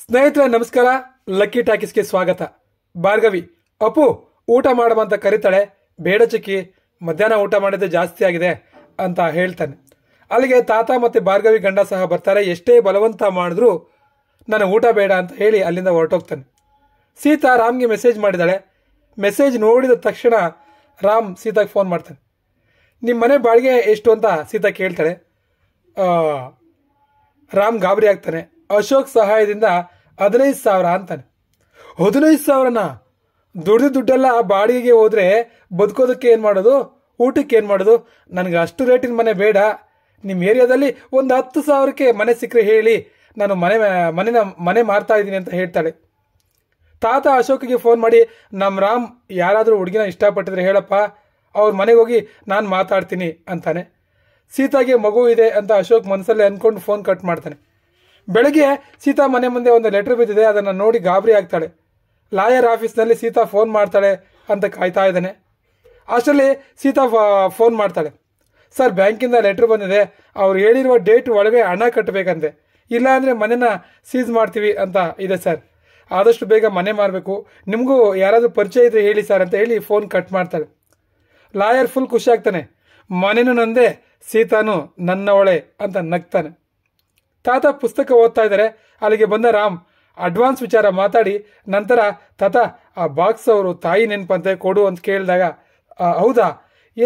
ಸ್ನೇಹಿತರೆ ನಮಸ್ಕಾರ ಲಕ್ಕಿ ಟಾಕೀಸ್ಗೆ ಸ್ವಾಗತ ಭಾರ್ಗವಿ ಅಪ್ಪು ಊಟ ಮಾಡುವಂತ ಕರೀತಾಳೆ ಬೇಡ ಚಿಕ್ಕಿ ಮಧ್ಯಾಹ್ನ ಊಟ ಮಾಡಿದ್ದೆ ಜಾಸ್ತಿ ಆಗಿದೆ ಅಂತ ಹೇಳ್ತಾನೆ ಅಲ್ಲಿಗೆ ತಾತ ಮತ್ತು ಭಾರ್ಗವಿ ಗಂಡ ಸಹ ಬರ್ತಾರೆ ಎಷ್ಟೇ ಬಲವಂತ ಮಾಡಿದ್ರೂ ನನಗೆ ಊಟ ಬೇಡ ಅಂತ ಹೇಳಿ ಅಲ್ಲಿಂದ ಹೊರಟೋಗ್ತಾನೆ ಸೀತಾ ರಾಮ್ಗೆ ಮೆಸೇಜ್ ಮಾಡಿದಾಳೆ ಮೆಸೇಜ್ ನೋಡಿದ ತಕ್ಷಣ ರಾಮ್ ಸೀತಾಗೆ ಫೋನ್ ಮಾಡ್ತಾನೆ ನಿಮ್ಮ ಮನೆ ಬಾಳಿಗೆ ಎಷ್ಟು ಅಂತ ಸೀತಾ ಕೇಳ್ತಾಳೆ ರಾಮ್ ಗಾಬರಿ ಆಗ್ತಾನೆ ಅಶೋಕ್ ಸಹಾಯದಿಂದ ಹದಿನೈದು ಸಾವಿರ ಅಂತಾನೆ ಹದಿನೈದು ಸಾವಿರನ ದುಡ್ದು ದುಡ್ಡೆಲ್ಲ ಬಾಡಿಗೆಗೆ ಹೋದರೆ ಬದುಕೋದಕ್ಕೆ ಏನು ಮಾಡೋದು ಊಟಕ್ಕೆ ಏನು ಮಾಡೋದು ನನಗೆ ಅಷ್ಟು ರೇಟಿನ ಮನೆ ಬೇಡ ನಿಮ್ಮ ಏರಿಯಾದಲ್ಲಿ ಒಂದು ಹತ್ತು ಸಾವಿರಕ್ಕೆ ಮನೆ ಸಿಕ್ಕರೆ ಹೇಳಿ ನಾನು ಮನೆ ಮನೆನ ಮನೆ ಮಾರ್ತಾ ಇದ್ದೀನಿ ಅಂತ ಹೇಳ್ತಾಳೆ ತಾತ ಅಶೋಕಿಗೆ ಫೋನ್ ಮಾಡಿ ನಮ್ಮ ರಾಮ್ ಯಾರಾದರೂ ಹುಡುಗಿನ ಇಷ್ಟಪಟ್ಟಿದ್ರೆ ಹೇಳಪ್ಪ ಅವ್ರ ಮನೆಗೆ ಹೋಗಿ ನಾನು ಮಾತಾಡ್ತೀನಿ ಅಂತಾನೆ ಸೀತಾಗೆ ಮಗು ಇದೆ ಅಂತ ಅಶೋಕ್ ಮನಸ್ಸಲ್ಲೇ ಅಂದ್ಕೊಂಡು ಫೋನ್ ಕಟ್ ಮಾಡ್ತಾನೆ ಬೆಳಗ್ಗೆ ಸೀತಾ ಮನೆ ಮುಂದೆ ಒಂದು ಲೆಟರ್ ಬಿದ್ದಿದೆ ಅದನ್ನು ನೋಡಿ ಗಾಬರಿ ಆಗ್ತಾಳೆ ಲಾಯರ್ ಆಫೀಸ್ನಲ್ಲಿ ಸೀತಾ ಫೋನ್ ಮಾಡ್ತಾಳೆ ಅಂತ ಕಾಯ್ತಾ ಇದ್ದಾನೆ ಅಷ್ಟರಲ್ಲಿ ಸೀತಾ ಫೋನ್ ಮಾಡ್ತಾಳೆ ಸರ್ ಬ್ಯಾಂಕಿಂದ ಲೆಟ್ರ್ ಬಂದಿದೆ ಅವ್ರು ಹೇಳಿರುವ ಡೇಟ್ ಒಳಗೆ ಹಣ ಕಟ್ಟಬೇಕಂತೆ ಇಲ್ಲಾಂದರೆ ಮನೆನ ಸೀಸ್ ಮಾಡ್ತೀವಿ ಅಂತ ಇದೆ ಸರ್ ಆದಷ್ಟು ಬೇಗ ಮನೆ ಮಾರಬೇಕು ನಿಮಗೂ ಯಾರಾದರೂ ಪರಿಚಯ ಇದ್ರೆ ಹೇಳಿ ಸರ್ ಅಂತ ಹೇಳಿ ಫೋನ್ ಕಟ್ ಮಾಡ್ತಾಳೆ ಲಾಯರ್ ಫುಲ್ ಖುಷಿ ಆಗ್ತಾನೆ ನಂದೇ ನಂದೆ ಸೀತಾನು ನನ್ನವಳೆ ಅಂತ ನಗ್ತಾನೆ ತಾತ ಪುಸ್ತಕ ಓದ್ತಾ ಇದ್ದಾರೆ ಅಲ್ಲಿಗೆ ಬಂದ ರಾಮ್ ಅಡ್ವಾನ್ಸ್ ವಿಚಾರ ಮಾತಾಡಿ ನಂತರ ತಾತ ಆ ಬಾಕ್ಸ್ ಅವರು ತಾಯಿ ನೆನಪಂತೆ ಕೊಡು ಅಂತ ಕೇಳಿದಾಗ ಹೌದಾ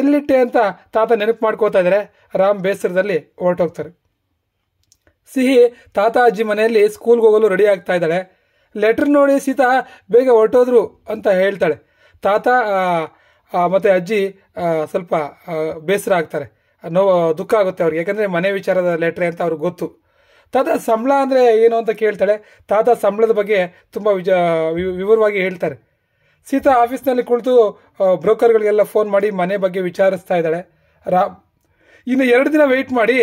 ಎಲ್ಲಿಟ್ಟೆ ಅಂತ ತಾತ ನೆನಪು ಮಾಡ್ಕೋತಾ ಇದ್ದಾರೆ ರಾಮ್ ಬೇಸರದಲ್ಲಿ ಹೊರಟೋಗ್ತಾರೆ ಸಿಹಿ ತಾತ ಅಜ್ಜಿ ಮನೆಯಲ್ಲಿ ಸ್ಕೂಲ್ಗೆ ಹೋಗಲು ರೆಡಿ ಆಗ್ತಾ ಇದ್ದಾಳೆ ಲೆಟ್ರ್ ನೋಡಿ ಸೀತಾ ಬೇಗ ಹೊರಟೋದ್ರು ಅಂತ ಹೇಳ್ತಾಳೆ ತಾತ ಮತ್ತು ಅಜ್ಜಿ ಸ್ವಲ್ಪ ಬೇಸರ ಆಗ್ತಾರೆ ನೋವು ದುಃಖ ಆಗುತ್ತೆ ಅವ್ರಿಗೆ ಯಾಕಂದರೆ ಮನೆ ವಿಚಾರದ ಲೆಟ್ರೆ ಅಂತ ಅವ್ರಿಗೆ ಗೊತ್ತು ತಾತ ಸಂಬಳ ಅಂದರೆ ಏನು ಅಂತ ಕೇಳ್ತಾಳೆ ತಾತ ಸಂಬಳದ ಬಗ್ಗೆ ತುಂಬ ವಿಜ ವಿವರವಾಗಿ ಹೇಳ್ತಾರೆ ಸೀತಾ ಆಫೀಸ್ನಲ್ಲಿ ಕುಳಿತು ಬ್ರೋಕರ್ಗಳಿಗೆಲ್ಲ ಫೋನ್ ಮಾಡಿ ಮನೆ ಬಗ್ಗೆ ವಿಚಾರಿಸ್ತಾ ಇದ್ದಾಳೆ ರಾ ಇನ್ನು ಎರಡು ದಿನ ವೆಯ್ಟ್ ಮಾಡಿ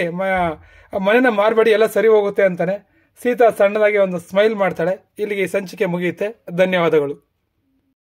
ಮನೇನ ಮಾರಬೇಡಿ ಎಲ್ಲ ಸರಿ ಹೋಗುತ್ತೆ ಅಂತಾನೆ ಸೀತಾ ಸಣ್ಣದಾಗಿ ಒಂದು ಸ್ಮೈಲ್ ಮಾಡ್ತಾಳೆ ಇಲ್ಲಿಗೆ ಈ ಸಂಚಿಕೆ ಮುಗಿಯುತ್ತೆ ಧನ್ಯವಾದಗಳು